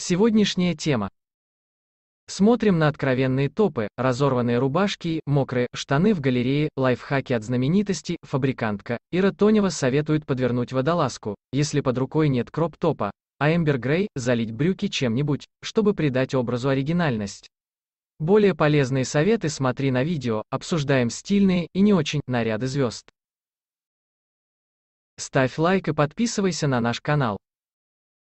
Сегодняшняя тема. Смотрим на откровенные топы, разорванные рубашки, мокрые штаны в галерее, лайфхаки от знаменитости, фабрикантка. Ира Тонева советует подвернуть водолазку, если под рукой нет кроп-топа, а Эмбер Грей – залить брюки чем-нибудь, чтобы придать образу оригинальность. Более полезные советы смотри на видео, обсуждаем стильные и не очень наряды звезд. Ставь лайк и подписывайся на наш канал.